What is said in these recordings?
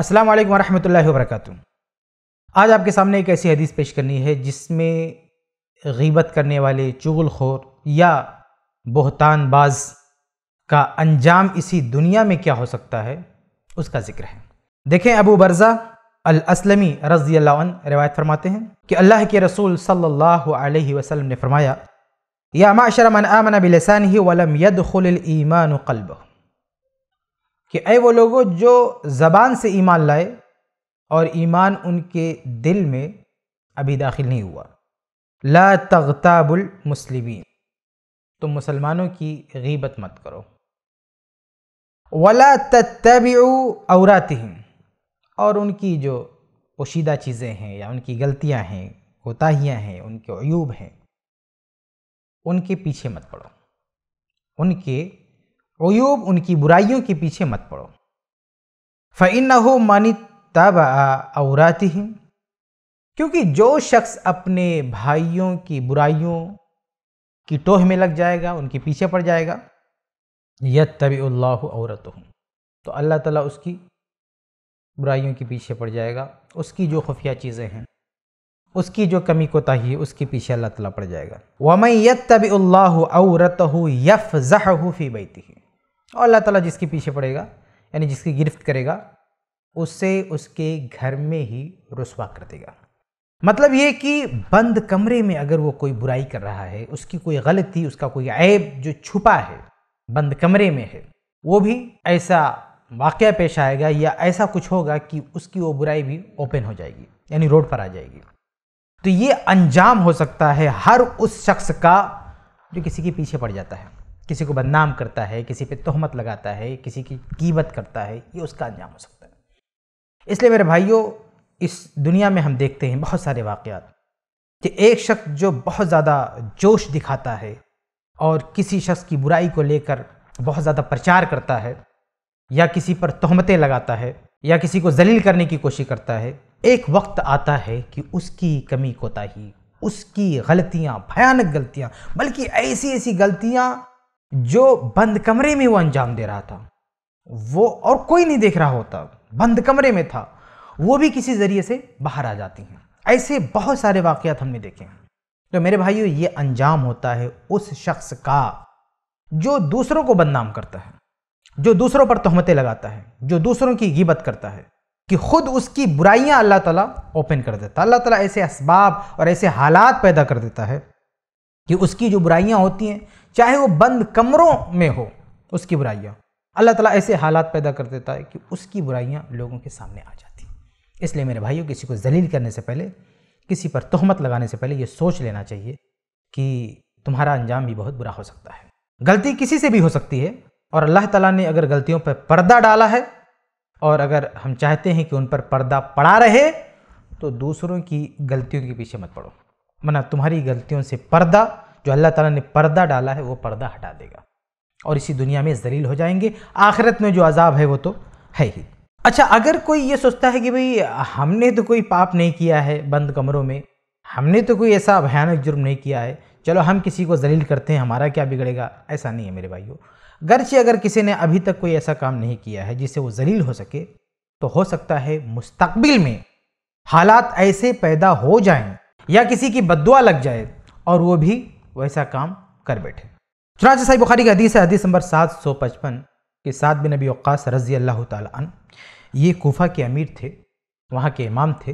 अस्सलाम वालेकुम वरहमतुल्लाहि वबरकatuh आज आपके सामने एक ऐसी हदीस पेश करनी है जिसमें गीबत करने वाले चुगलखोर या बाज़ का अंजाम इसी दुनिया में क्या हो सकता है उसका जिक्र है देखें अबू बरज़ा असलमी रज़ी रवायत फरमाते हैं कि अल्लाह के रसूल सल्लल्लाहु अलैहि वसल्लम ने फरमाया या माशर मन आमन बिलसान ही वलम यद ईमान कल्ब कि अ वो लोगों जो ज़बान से ईमान लाए और ईमान उनके दिल में अभी दाखिल नहीं हुआ ला तगताबुल मुस्लिमीन तुम मुसलमानों की गीबत मत करो वला तत्तबिउ औरातहम और उनकी जो पोशीदा चीज़ें हैं या उनकी गलतियां हैं कोताहियाँ हैं उनके अयूब हैं उनके पीछे मत पड़ो उनके अयूब उनकी बुराइयों के पीछे मत पड़ो फ़ैन हो मानी तब औराती क्योंकि जो शख्स अपने भाइयों की बुराइयों की टोह में लग जाएगा उनके पीछे पड़ जाएगा यद अल्लाह औरत हूँ तो अल्लाह ताला उसकी बुराइयों के पीछे पड़ जाएगा उसकी जो खुफिया चीज़ें हैं उसकी जो कमी कोताही है उसके पीछे अल्लाह ताला पड़ जाएगा वमैत अल्लाह औरत यफ़ ज़हफ़ी बैती और अल्लाह ताला जिसके पीछे पड़ेगा यानी जिसकी गिरफ्त करेगा उसे उसके घर में ही रसवा कर देगा मतलब ये कि बंद कमरे में अगर वो कोई बुराई कर रहा है उसकी कोई गलती उसका कोई ऐब जो छुपा है बंद कमरे में है वो भी ऐसा वाक़ पेश आएगा या ऐसा कुछ होगा कि उसकी वो बुराई भी ओपन हो जाएगी यानी रोड पर आ जाएगी तो ये अंजाम हो सकता है हर उस शख्स का जो किसी के पीछे पड़ जाता है किसी को बदनाम करता है किसी पे तोहमत लगाता है किसी की कीमत करता है ये उसका अंजाम हो सकता है इसलिए मेरे भाइयों इस दुनिया में हम देखते हैं बहुत सारे वाक़ात कि एक शख्स जो बहुत ज़्यादा जोश दिखाता है और किसी शख्स की बुराई को लेकर बहुत ज़्यादा प्रचार करता है या किसी पर तहमतें लगाता है या किसी को जलील करने की कोशिश करता है एक वक्त आता है कि उसकी कमी कोताही उसकी गलतियाँ भयानक गलतियाँ बल्कि ऐसी ऐसी गलतियाँ जो बंद कमरे में वो अंजाम दे रहा था वो और कोई नहीं देख रहा होता बंद कमरे में था वो भी किसी ज़रिए से बाहर आ जाती हैं ऐसे बहुत सारे वाक़ात हमने देखे हैं तो मेरे भाइयों ये अंजाम होता है उस शख्स का जो दूसरों को बदनाम करता है जो दूसरों पर तहमतें लगाता है जो दूसरों की गिबत करता है कि खुद उसकी बुराइयां अल्लाह ताला ओपन कर देता है अल्लाह ताला ऐसे इसबाब और ऐसे हालात पैदा कर देता है कि उसकी जो बुराइयां होती हैं चाहे वो बंद कमरों में हो उसकी बुराइयाँ अल्लाह ताला ऐसे हालात पैदा कर देता है कि उसकी बुराइयाँ लोगों के सामने आ जाती इसलिए मेरे भाइयों किसी को जलील करने से पहले किसी पर तहमत लगाने से पहले ये सोच लेना चाहिए कि तुम्हारा अंजाम भी बहुत बुरा हो सकता है गलती किसी से भी हो सकती है और अल्लाह ताला ने अगर गलतियों पर पर्दा डाला है और अगर हम चाहते हैं कि उन पर पर्दा पड़ा रहे तो दूसरों की गलतियों के पीछे मत पड़ो मना तुम्हारी गलतियों से पर्दा जो अल्लाह ताला ने पर्दा डाला है वो पर्दा हटा देगा और इसी दुनिया में जलील हो जाएंगे आखिरत में जो अजाब है वो तो है ही अच्छा अगर कोई ये सोचता है कि भाई हमने तो कोई पाप नहीं किया है बंद कमरों में हमने तो कोई ऐसा भयानक जुर्म नहीं किया है चलो हम किसी को जलील करते हैं हमारा क्या बिगड़ेगा ऐसा नहीं है मेरे भाइयों गर्चे अगर किसी ने अभी तक कोई ऐसा काम नहीं किया है जिससे वो जलील हो सके तो हो सकता है मुस्तकबिल में हालात ऐसे पैदा हो जाएं या किसी की बदुआ लग जाए और वो भी वैसा काम कर बैठे चुनाच साई बुखारी की हदीस है हदीस नंबर सात सौ पचपन के सात बिन नबी अक्कास रजी अल्लाह तन ये कोफा के अमीर थे वहाँ के इमाम थे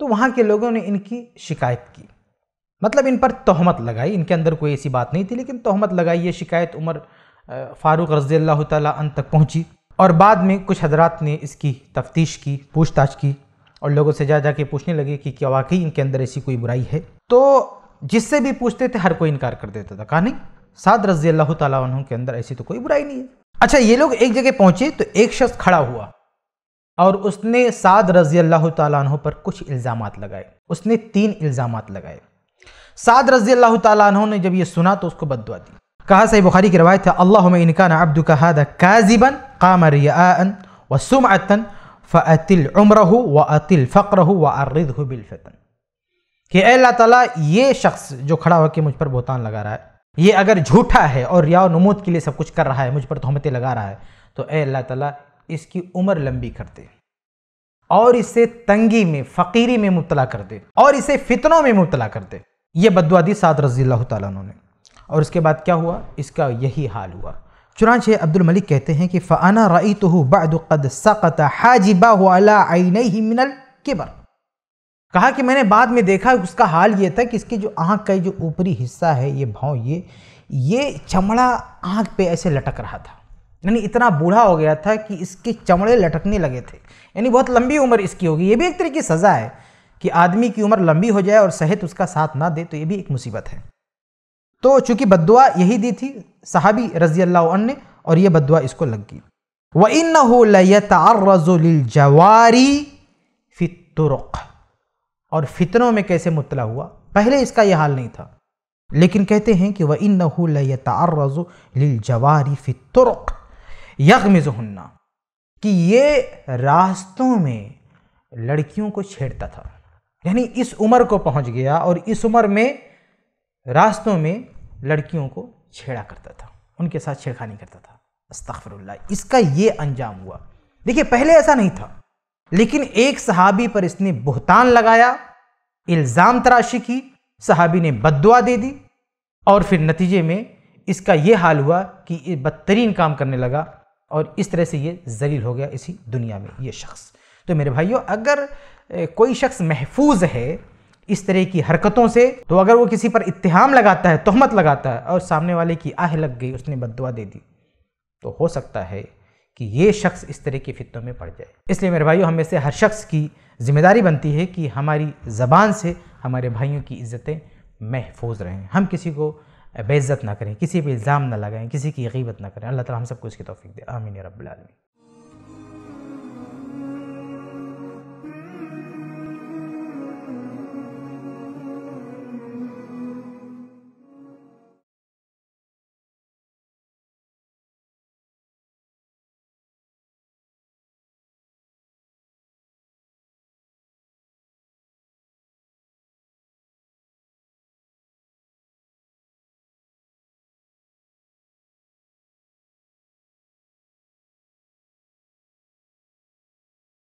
तो वहाँ के लोगों ने इनकी शिकायत की मतलब इन पर तहमत लगाई इनके अंदर कोई ऐसी बात नहीं थी लेकिन तहमत लगाई ये शिकायत उमर फ़ारूक रजी अल्लाह तन तक पहुँची और बाद में कुछ हजरात ने इसकी तफ्तीश की पूछताछ की और लोगों से जा जाके पूछने लगे कि क्या वाकई इनके अंदर ऐसी कोई बुराई है तो जिससे भी पूछते थे हर कोई इनकार कर देता था कहा नहीं साद रजी अल्लाह तला के अंदर ऐसी तो कोई बुराई नहीं है अच्छा ये लोग एक जगह पहुंचे तो एक शख्स खड़ा हुआ और उसने साद रजी अल्लाह तु पर कुछ इल्ज़ाम लगाए उसने तीन इल्ज़ाम लगाए साद रजी अल्लाह तु ने जब ये सुना तो उसको बदवा दी कहा सही बुखारी की रवायत है अल्लाह में इनकान अब्दू कहादा काजिबन कामर व सुम अतन फ़तिल उम्र हो व अतिल फ़क्र हो व अरद हो बिलफ़तन कि अल्लाह ताला ये शख्स जो खड़ा होकर मुझ पर बोहतान लगा रहा है ये अगर झूठा है और रिया नमूद के लिए सब कुछ कर रहा है मुझ पर तहमतें लगा रहा है तो अल्लाह ताला इसकी उम्र लंबी कर दे और इसे तंगी में फ़कीरी में मुबतला कर दे और इसे फितनों में मुबतला कर दे ये बदुआ दी साद रज़ी ने और इसके बाद क्या हुआ इसका यही हाल हुआ चुनाच अब्दुल मलिक कहते हैं कि फ़ाना रई तो बाद सक़त हाजिबा मिनल किबर कहा कि मैंने बाद में देखा उसका हाल ये था कि इसकी जो आँख का जो ऊपरी हिस्सा है ये भाव ये ये चमड़ा आँख पे ऐसे लटक रहा था यानी इतना बूढ़ा हो गया था कि इसके चमड़े लटकने लगे थे यानी बहुत लंबी उम्र इसकी होगी ये भी एक तरीके की सज़ा है कि आदमी की उम्र लंबी हो जाए और सेहत उसका साथ ना दे तो ये भी एक मुसीबत है तो चूँकि बदुआ यही दी थी साहबी रजी अल्लाह ने और ये बदुआ इसको लग गई व इन लजोल जवारी फितुरक़ और फितनों में कैसे मुतला हुआ पहले इसका यह हाल नहीं था लेकिन कहते हैं कि वह इन नज़ु जवारी फ़ितरक यकमिजहन्ना कि ये रास्तों में लड़कियों को छेड़ता था यानी इस उम्र को पहुंच गया और इस उम्र में रास्तों में लड़कियों को छेड़ा करता था उनके साथ छेड़खानी करता था अस्तफरल्ला इसका ये अंजाम हुआ देखिए पहले ऐसा नहीं था लेकिन एक सहाबी पर इसने बहतान लगाया इल्ज़ाम तराशी की सहाबी ने बदुआ दे दी और फिर नतीजे में इसका ये हाल हुआ कि ये बदतरीन काम करने लगा और इस तरह से ये जलील हो गया इसी दुनिया में ये शख्स तो मेरे भाइयों अगर कोई शख्स महफूज है इस तरह की हरकतों से तो अगर वो किसी पर इतहाम लगाता है तोहमत लगाता है और सामने वाले की आह लग गई उसने बदुआ दे दी तो हो सकता है कि ये शख्स इस तरह के फितों में पड़ जाए इसलिए मेरे भाइयों हमें से हर शख्स की जिम्मेदारी बनती है कि हमारी ज़बान से हमारे भाइयों की इज़्ज़तें महफूज रहें हम किसी को बेइज़्ज़त ना करें किसी पर इल्ज़ाम ना लगाएं किसी की अकीबत ना करें अल्लाह ताला हम सबको इसकी तौफीक दे आमीन रब्बुल आलमीन